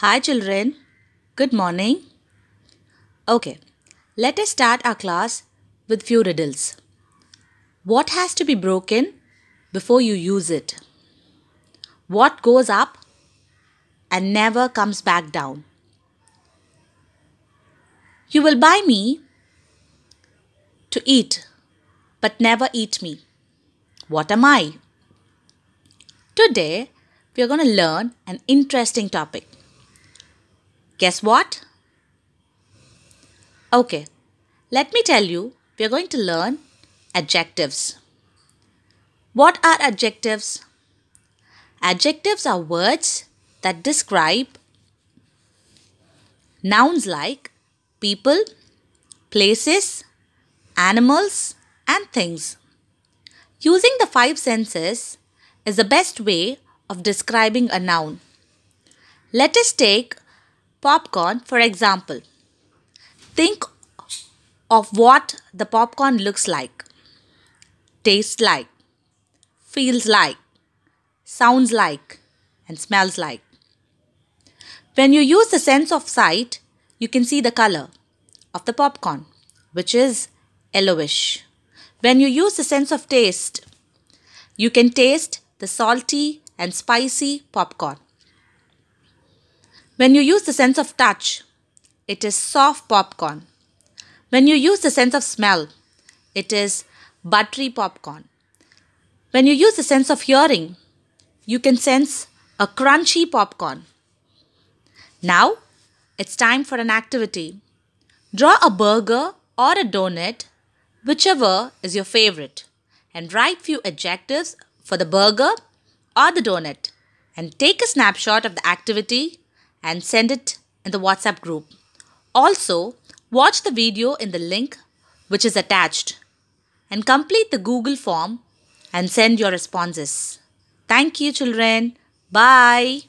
Hi children, good morning. Okay, let us start our class with few riddles. What has to be broken before you use it? What goes up and never comes back down? You will buy me to eat but never eat me. What am I? Today we are going to learn an interesting topic Guess what? Okay, let me tell you, we are going to learn adjectives. What are adjectives? Adjectives are words that describe nouns like people, places, animals, and things. Using the five senses is the best way of describing a noun. Let us take popcorn, for example. Think of what the popcorn looks like, tastes like, feels like, sounds like, and smells like. When you use the sense of sight, you can see the color of the popcorn, which is yellowish. When you use the sense of taste, you can taste the salty and spicy popcorn, when you use the sense of touch, it is soft popcorn. When you use the sense of smell, it is buttery popcorn. When you use the sense of hearing, you can sense a crunchy popcorn. Now, it's time for an activity. Draw a burger or a donut, whichever is your favorite, and write few adjectives for the burger or the donut and take a snapshot of the activity and send it in the WhatsApp group. Also, watch the video in the link which is attached and complete the Google form and send your responses. Thank you, children. Bye.